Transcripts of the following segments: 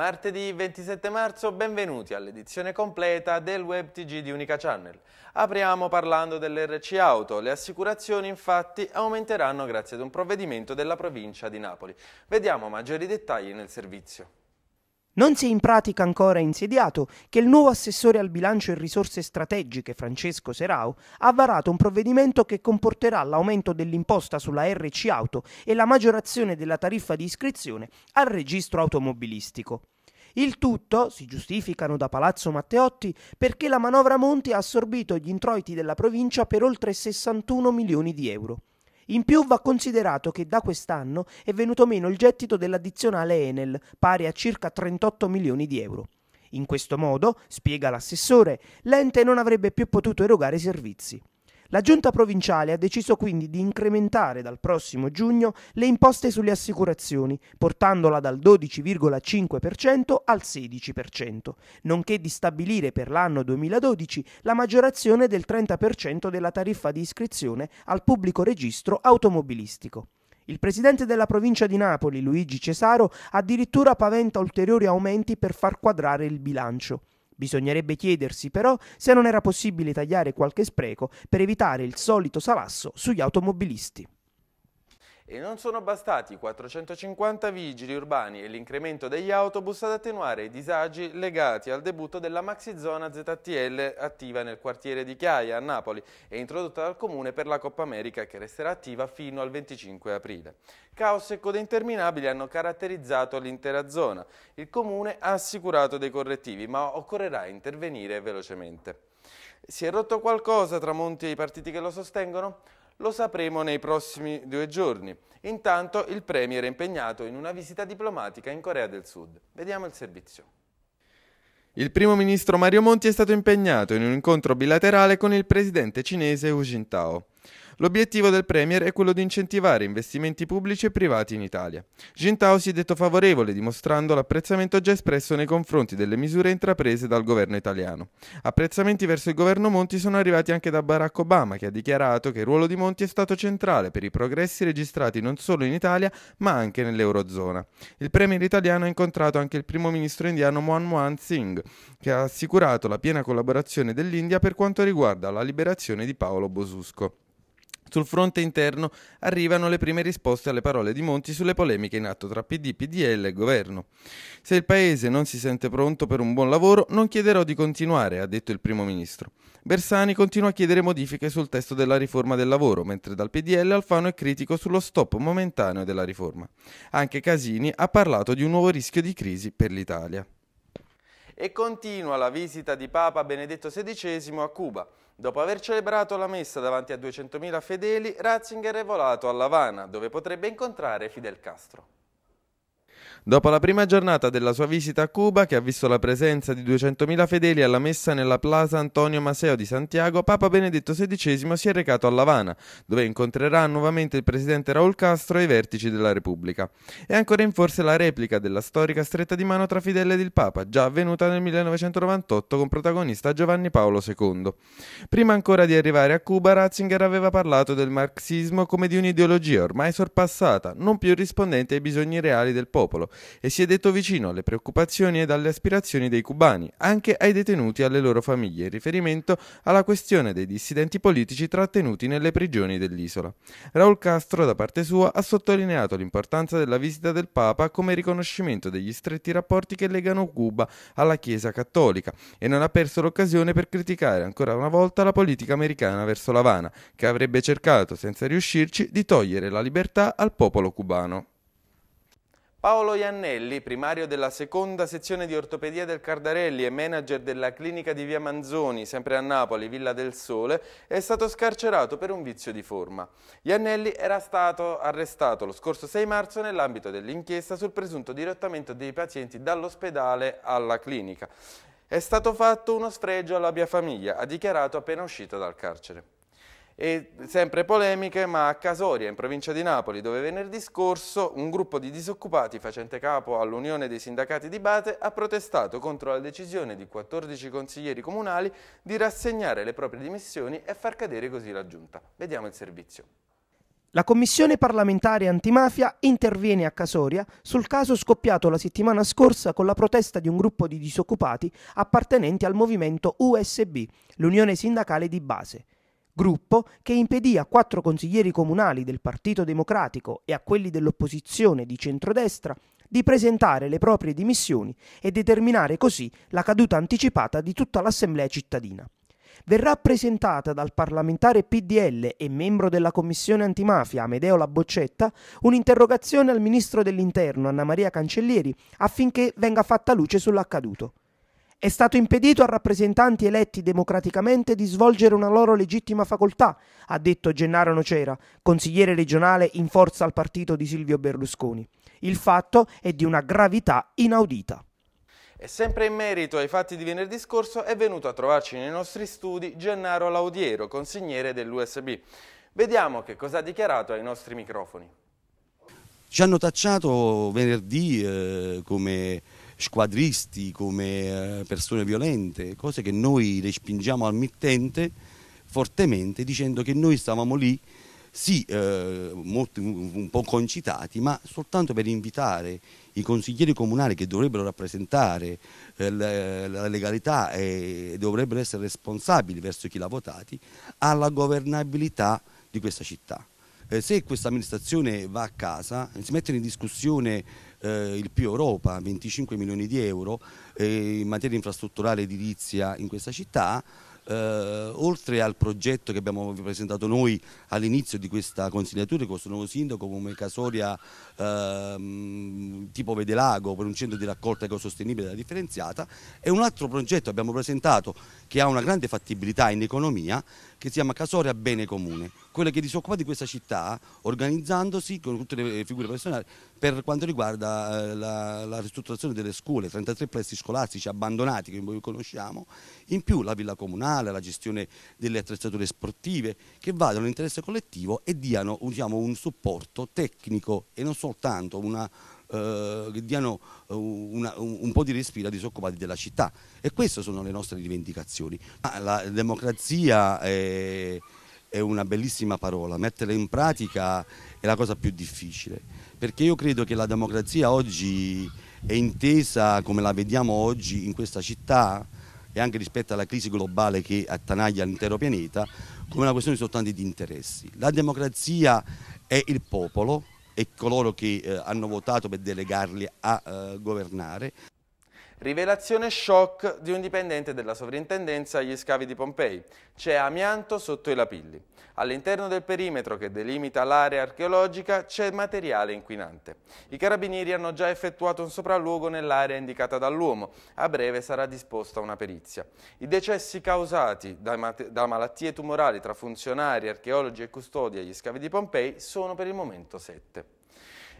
martedì 27 marzo, benvenuti all'edizione completa del Web TG di Unica Channel. Apriamo parlando dell'RC Auto. Le assicurazioni infatti aumenteranno grazie ad un provvedimento della provincia di Napoli. Vediamo maggiori dettagli nel servizio. Non si è in pratica ancora insediato che il nuovo assessore al bilancio e risorse strategiche Francesco Serao ha varato un provvedimento che comporterà l'aumento dell'imposta sulla RC auto e la maggiorazione della tariffa di iscrizione al registro automobilistico. Il tutto, si giustificano da Palazzo Matteotti, perché la manovra Monti ha assorbito gli introiti della provincia per oltre 61 milioni di euro. In più va considerato che da quest'anno è venuto meno il gettito dell'addizionale Enel, pari a circa 38 milioni di euro. In questo modo, spiega l'assessore, l'ente non avrebbe più potuto erogare i servizi. La giunta provinciale ha deciso quindi di incrementare dal prossimo giugno le imposte sulle assicurazioni, portandola dal 12,5% al 16%, nonché di stabilire per l'anno 2012 la maggiorazione del 30% della tariffa di iscrizione al pubblico registro automobilistico. Il presidente della provincia di Napoli, Luigi Cesaro, addirittura paventa ulteriori aumenti per far quadrare il bilancio. Bisognerebbe chiedersi però se non era possibile tagliare qualche spreco per evitare il solito salasso sugli automobilisti. E non sono bastati 450 vigili urbani e l'incremento degli autobus ad attenuare i disagi legati al debutto della maxi zona ZTL attiva nel quartiere di Chiaia a Napoli e introdotta dal Comune per la Coppa America che resterà attiva fino al 25 aprile. Caos e code interminabili hanno caratterizzato l'intera zona. Il Comune ha assicurato dei correttivi ma occorrerà intervenire velocemente. Si è rotto qualcosa tra Monti e i partiti che lo sostengono? Lo sapremo nei prossimi due giorni. Intanto il Premier è impegnato in una visita diplomatica in Corea del Sud. Vediamo il servizio. Il primo ministro Mario Monti è stato impegnato in un incontro bilaterale con il presidente cinese Hu Jintao. L'obiettivo del Premier è quello di incentivare investimenti pubblici e privati in Italia. Gintao si è detto favorevole, dimostrando l'apprezzamento già espresso nei confronti delle misure intraprese dal governo italiano. Apprezzamenti verso il governo Monti sono arrivati anche da Barack Obama, che ha dichiarato che il ruolo di Monti è stato centrale per i progressi registrati non solo in Italia, ma anche nell'Eurozona. Il Premier italiano ha incontrato anche il primo ministro indiano Manmohan Singh, che ha assicurato la piena collaborazione dell'India per quanto riguarda la liberazione di Paolo Bosusco. Sul fronte interno arrivano le prime risposte alle parole di Monti sulle polemiche in atto tra PD, PDL e governo. Se il Paese non si sente pronto per un buon lavoro, non chiederò di continuare, ha detto il primo ministro. Bersani continua a chiedere modifiche sul testo della riforma del lavoro, mentre dal PDL Alfano è critico sullo stop momentaneo della riforma. Anche Casini ha parlato di un nuovo rischio di crisi per l'Italia e continua la visita di Papa Benedetto XVI a Cuba. Dopo aver celebrato la messa davanti a 200.000 fedeli, Ratzinger è volato a Lavana, dove potrebbe incontrare Fidel Castro. Dopo la prima giornata della sua visita a Cuba, che ha visto la presenza di 200.000 fedeli alla messa nella Plaza Antonio Maceo di Santiago, Papa Benedetto XVI si è recato a Lavana, dove incontrerà nuovamente il presidente Raul Castro ai vertici della Repubblica. È ancora in forse la replica della storica stretta di mano tra Fidel ed il Papa, già avvenuta nel 1998 con protagonista Giovanni Paolo II. Prima ancora di arrivare a Cuba, Ratzinger aveva parlato del marxismo come di un'ideologia ormai sorpassata, non più rispondente ai bisogni reali del popolo, e si è detto vicino alle preoccupazioni ed alle aspirazioni dei cubani, anche ai detenuti e alle loro famiglie, in riferimento alla questione dei dissidenti politici trattenuti nelle prigioni dell'isola. Raul Castro, da parte sua, ha sottolineato l'importanza della visita del Papa come riconoscimento degli stretti rapporti che legano Cuba alla Chiesa cattolica e non ha perso l'occasione per criticare ancora una volta la politica americana verso l'Havana, che avrebbe cercato, senza riuscirci, di togliere la libertà al popolo cubano. Paolo Iannelli, primario della seconda sezione di ortopedia del Cardarelli e manager della clinica di via Manzoni, sempre a Napoli, Villa del Sole, è stato scarcerato per un vizio di forma. Iannelli era stato arrestato lo scorso 6 marzo nell'ambito dell'inchiesta sul presunto dirottamento dei pazienti dall'ospedale alla clinica. È stato fatto uno sfregio alla mia famiglia, ha dichiarato appena uscito dal carcere. E sempre polemiche, ma a Casoria, in provincia di Napoli, dove venerdì scorso un gruppo di disoccupati facente capo all'Unione dei Sindacati di Bate ha protestato contro la decisione di 14 consiglieri comunali di rassegnare le proprie dimissioni e far cadere così la giunta. Vediamo il servizio. La Commissione parlamentare antimafia interviene a Casoria sul caso scoppiato la settimana scorsa con la protesta di un gruppo di disoccupati appartenenti al movimento USB, l'Unione Sindacale di Base gruppo che impedì a quattro consiglieri comunali del Partito Democratico e a quelli dell'opposizione di centrodestra di presentare le proprie dimissioni e determinare così la caduta anticipata di tutta l'Assemblea cittadina. Verrà presentata dal parlamentare PDL e membro della commissione antimafia Amedeo Laboccetta un'interrogazione al ministro dell'Interno Anna Maria Cancellieri affinché venga fatta luce sull'accaduto è stato impedito a rappresentanti eletti democraticamente di svolgere una loro legittima facoltà, ha detto Gennaro Nocera, consigliere regionale in forza al partito di Silvio Berlusconi. Il fatto è di una gravità inaudita. E sempre in merito ai fatti di venerdì scorso è venuto a trovarci nei nostri studi Gennaro Laudiero, consigliere dell'USB. Vediamo che cosa ha dichiarato ai nostri microfoni. Ci hanno tacciato venerdì eh, come squadristi, come eh, persone violente, cose che noi respingiamo al mittente fortemente dicendo che noi stavamo lì sì, eh, molti, un po' concitati, ma soltanto per invitare i consiglieri comunali che dovrebbero rappresentare eh, la, legalità e dovrebbero essere responsabili verso chi l'ha votati, alla governabilità di questa città. Eh, se questa amministrazione va a casa, si mettono in discussione eh, il Più Europa, 25 milioni di euro eh, in materia infrastrutturale edilizia in questa città eh, oltre al progetto che abbiamo presentato noi all'inizio di questa consigliatura con questo nuovo sindaco come Casoria eh, tipo Vedelago per un centro di raccolta ecosostenibile della differenziata e un altro progetto che abbiamo presentato che ha una grande fattibilità in economia che si chiama Casoria Bene Comune, quella che disoccupa di questa città organizzandosi con tutte le figure personali per quanto riguarda eh, la, la ristrutturazione delle scuole, 33 plessi scolastici abbandonati che noi conosciamo, in più la villa comunale alla gestione delle attrezzature sportive, che vadano all'interesse collettivo e diano diciamo, un supporto tecnico e non soltanto una eh, che diano eh, una, un, un, po' di respiro ai disoccupati della città e queste sono le nostre rivendicazioni. La democrazia è, è una bellissima parola, metterla in pratica è la cosa più difficile perché io credo che la democrazia oggi è intesa come la vediamo oggi in questa città e anche rispetto alla crisi globale che attanaglia l'intero pianeta come una questione soltanto di interessi. La democrazia è il popolo e coloro che eh, hanno votato per delegarli a eh, governare Rivelazione shock di un dipendente della sovrintendenza agli scavi di Pompei. C'è amianto sotto i lapilli. All'interno del perimetro che delimita l'area archeologica c'è materiale inquinante. I carabinieri hanno già effettuato un sopralluogo nell'area indicata dall'uomo. A breve sarà disposta una perizia. I decessi causati da, da malattie tumorali tra funzionari, archeologi e custodi agli scavi di Pompei sono per il momento 7.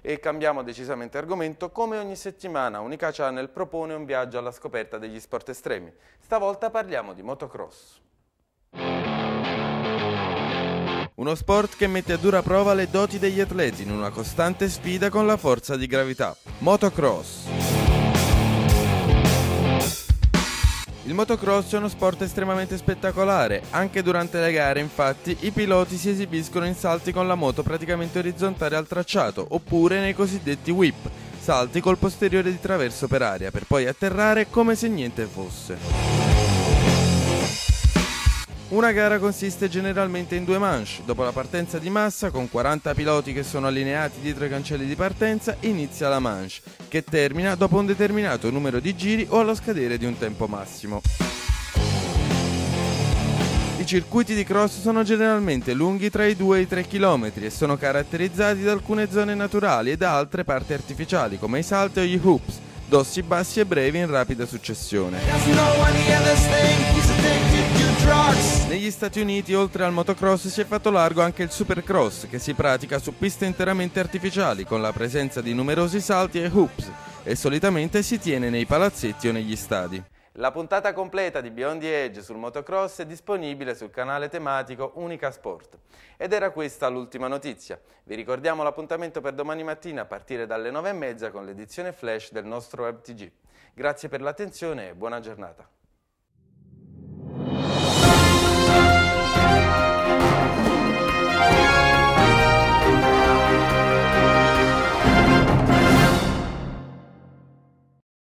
E cambiamo decisamente argomento, come ogni settimana Unica Channel propone un viaggio alla scoperta degli sport estremi. Stavolta parliamo di motocross. Uno sport che mette a dura prova le doti degli atleti in una costante sfida con la forza di gravità. Motocross. Il motocross è uno sport estremamente spettacolare, anche durante le gare infatti i piloti si esibiscono in salti con la moto praticamente orizzontale al tracciato, oppure nei cosiddetti whip, salti col posteriore di traverso per aria per poi atterrare come se niente fosse. Una gara consiste generalmente in due manche. Dopo la partenza di massa, con 40 piloti che sono allineati dietro i cancelli di partenza, inizia la manche, che termina dopo un determinato numero di giri o allo scadere di un tempo massimo. I circuiti di cross sono generalmente lunghi tra i 2 e i 3 km e sono caratterizzati da alcune zone naturali e da altre parti artificiali come i salti o gli hoops, dossi bassi e brevi in rapida successione. Negli Stati Uniti, oltre al motocross, si è fatto largo anche il supercross, che si pratica su piste interamente artificiali, con la presenza di numerosi salti e hoops, e solitamente si tiene nei palazzetti o negli stadi. La puntata completa di Beyond the Edge sul motocross è disponibile sul canale tematico Unica Sport. Ed era questa l'ultima notizia. Vi ricordiamo l'appuntamento per domani mattina a partire dalle 9.30 con l'edizione flash del nostro WebTG. Grazie per l'attenzione e buona giornata.